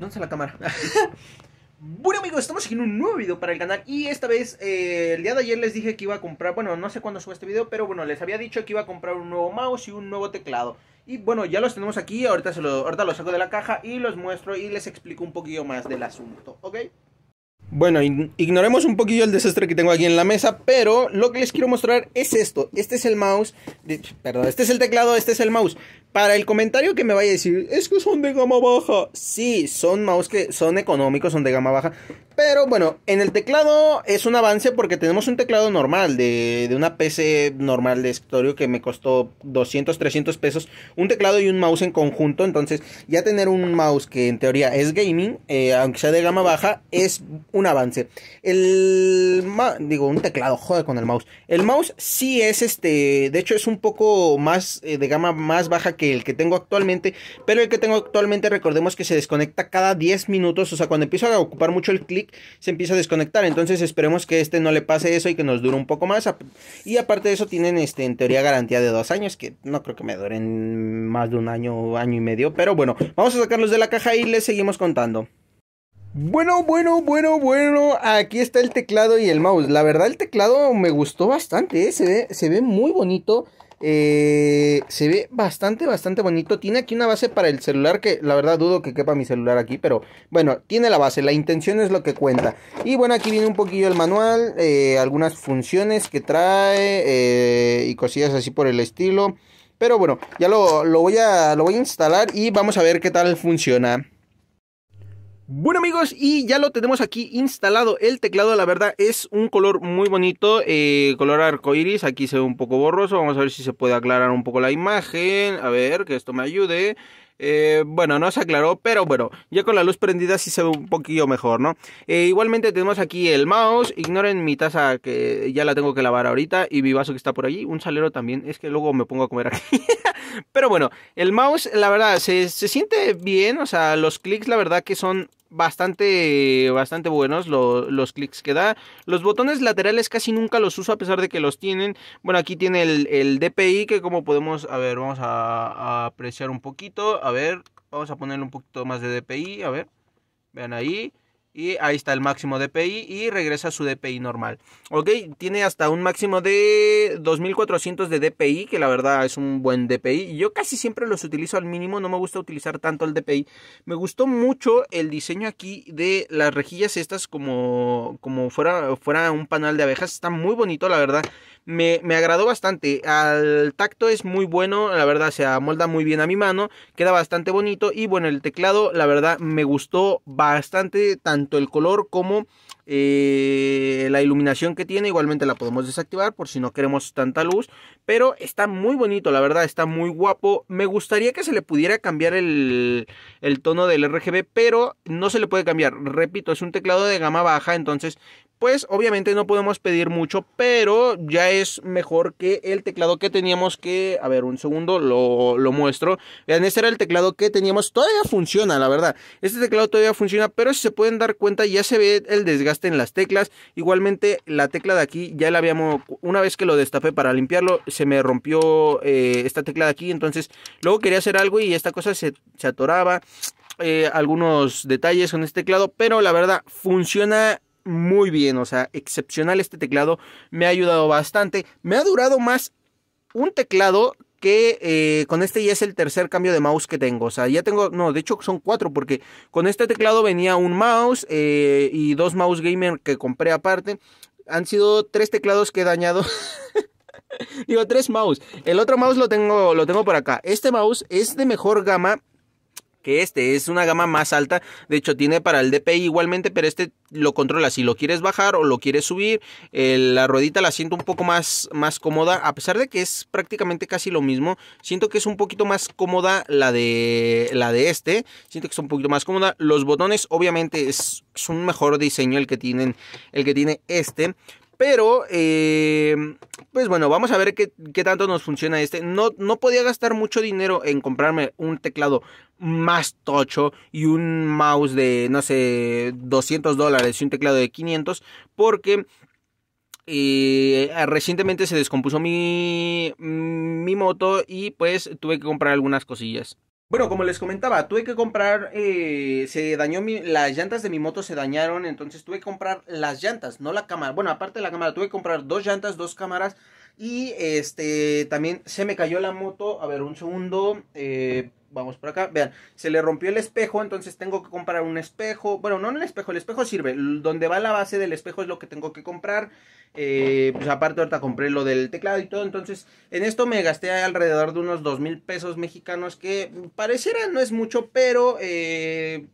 ¿Dónde está la cámara? bueno amigos, estamos aquí en un nuevo video para el canal y esta vez, eh, el día de ayer les dije que iba a comprar, bueno, no sé cuándo sube este video, pero bueno, les había dicho que iba a comprar un nuevo mouse y un nuevo teclado. Y bueno, ya los tenemos aquí, ahorita, se lo, ahorita los saco de la caja y los muestro y les explico un poquillo más del asunto, ¿ok? Bueno, ignoremos un poquillo el desastre que tengo aquí en la mesa, pero lo que les quiero mostrar es esto. Este es el mouse, perdón, este es el teclado, este es el mouse. Para el comentario que me vaya a decir, es que son de gama baja. Sí, son mouse que son económicos, son de gama baja. Pero bueno, en el teclado es un avance porque tenemos un teclado normal de, una PC normal de escritorio que me costó 200, 300 pesos. Un teclado y un mouse en conjunto. Entonces, ya tener un mouse que en teoría es gaming, eh, aunque sea de gama baja, es un un avance. El digo, un teclado, joder con el mouse. El mouse sí es este, de hecho es un poco más eh, de gama más baja que el que tengo actualmente, pero el que tengo actualmente recordemos que se desconecta cada 10 minutos, o sea, cuando empieza a ocupar mucho el clic se empieza a desconectar, entonces esperemos que este no le pase eso y que nos dure un poco más. Y aparte de eso tienen este en teoría garantía de dos años, que no creo que me duren más de un año, o año y medio, pero bueno, vamos a sacarlos de la caja y les seguimos contando. Bueno, bueno, bueno, bueno, aquí está el teclado y el mouse. La verdad el teclado me gustó bastante, ¿eh? se, ve, muy bonito. Eh, se ve bastante, bastante bonito. Tiene aquí una base para el celular que la verdad dudo que quepa mi celular aquí, pero bueno, tiene la base, la intención es lo que cuenta. Y bueno, aquí viene un poquillo el manual, eh, algunas funciones que trae y cosillas así por el estilo. Pero bueno, ya lo, lo, voy a, lo voy a instalar y vamos a ver qué tal funciona. Bueno amigos, y ya lo tenemos aquí instalado el teclado, la verdad es un color muy bonito, eh, Color color arcoiris, aquí se ve un poco borroso, vamos a ver si se puede aclarar un poco la imagen, a ver, que esto me ayude, eh, bueno, no se aclaró, pero bueno, ya con la luz prendida sí se ve un poquillo mejor, ¿no? Eh, igualmente tenemos aquí el mouse, ignoren mi taza que ya la tengo que lavar ahorita y mi vaso que está por allí, un salero también, es que luego me pongo a comer aquí. Pero bueno, el mouse, la verdad, se, se siente bien. O sea, los clics, la verdad que son bastante, bastante buenos los clics que da. Los botones laterales casi nunca los uso a pesar de que los tienen. Bueno, aquí tiene el, el DPI que como podemos, a ver, vamos a, a, apreciar un poquito. A ver, vamos a ponerle un poquito más de DPI, a ver. Vean ahí y ahí está el máximo DPI y regresa a su DPI normal. Ok, tiene hasta un máximo de 2400 de DPI, que la verdad es un buen DPI. Yo casi siempre los utilizo al mínimo, no me gusta utilizar tanto el DPI. Me gustó mucho el diseño aquí de las rejillas estas como, como fuera, fuera un panal de abejas. Está muy bonito, la verdad me, agradó bastante. Al tacto es muy bueno, la verdad se amolda muy bien a mi mano, queda bastante bonito y bueno, el teclado la verdad me gustó bastante, tanto el color como eh, la iluminación que tiene, igualmente la podemos desactivar por si no queremos tanta luz, pero está muy bonito, la verdad, está muy guapo. Me gustaría que se le pudiera cambiar el, el tono del RGB, pero no se le puede cambiar. Repito, es un teclado de gama baja, entonces pues obviamente no podemos pedir mucho, pero ya es mejor que el teclado que teníamos que... A ver, un segundo, lo, muestro. Vean, este era el teclado que teníamos. Todavía funciona, la verdad. Este teclado todavía funciona, pero si se pueden dar cuenta ya se ve el desgaste en las teclas. Igualmente la tecla de aquí ya la habíamos... Una vez que lo destapé para limpiarlo, se me rompió eh, esta tecla de aquí. Entonces luego quería hacer algo y esta cosa se, atoraba. Eh, algunos detalles con este teclado, pero la verdad funciona muy bien, o sea, excepcional este teclado, me ha ayudado bastante, me ha durado más un teclado que eh, con este ya es el tercer cambio de mouse que tengo, o sea, ya tengo, no, de hecho son cuatro, porque con este teclado venía un mouse eh, y dos mouse gamer que compré aparte, han sido tres teclados que he dañado. Digo, tres mouse. El otro mouse lo tengo, lo tengo por acá. Este mouse es de mejor gama que este es una gama más alta. De hecho, tiene para el DPI igualmente, pero este lo controla si lo quieres bajar o lo quieres subir. la ruedita la siento un poco más, más cómoda, a pesar de que es prácticamente casi lo mismo. Siento que es un poquito más cómoda la de, la de este. Siento que es un poquito más cómoda. Los botones, obviamente, es, un mejor diseño el que, tienen, el que tiene este. Pero, eh, pues bueno, vamos a ver qué, tanto nos funciona este. No, no podía gastar mucho dinero en comprarme un teclado más tocho y un mouse de, no sé, 200 dólares y un teclado de 500 porque... Eh, recientemente se descompuso mi, mi moto y pues tuve que comprar algunas cosillas. Bueno, como les comentaba, tuve que comprar, eh, se dañó mi, las llantas de mi moto se dañaron, entonces tuve que comprar las llantas, no la cámara. Bueno, aparte de la cámara, tuve que comprar dos llantas, dos cámaras y este también se me cayó la moto. A ver, un segundo. Eh, vamos por acá. Vean, se le rompió el espejo, entonces tengo que comprar un espejo. Bueno, no el espejo, el espejo sirve. Donde va la base del espejo es lo que tengo que comprar. Eh, pues aparte ahorita compré lo del teclado y todo. Entonces, en esto me gasté alrededor de unos dos mil pesos mexicanos, que pareciera no es mucho, pero eh,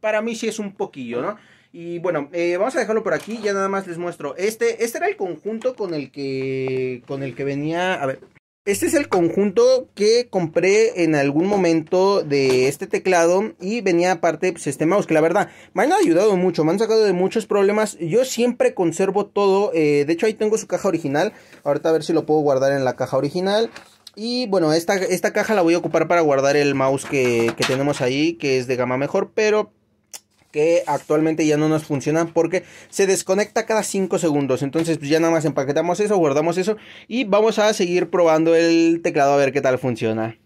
para mí sí es un poquillo, ¿no? Y bueno, eh, vamos a dejarlo por aquí, ya nada más les muestro. Este, este era el conjunto con el que, con el que venía, a ver, este es el conjunto que compré en algún momento de este teclado y venía aparte pues, este mouse que la verdad me han ayudado mucho, me han sacado de muchos problemas. Yo siempre conservo todo, eh, de hecho ahí tengo su caja original, ahorita a ver si lo puedo guardar en la caja original. Y bueno, esta, esta caja la voy a ocupar para guardar el mouse que, que tenemos ahí, que es de gama mejor, pero que actualmente ya no nos funcionan porque se desconecta cada 5 segundos. Entonces pues, ya nada más empaquetamos eso, guardamos eso y vamos a seguir probando el teclado a ver qué tal funciona.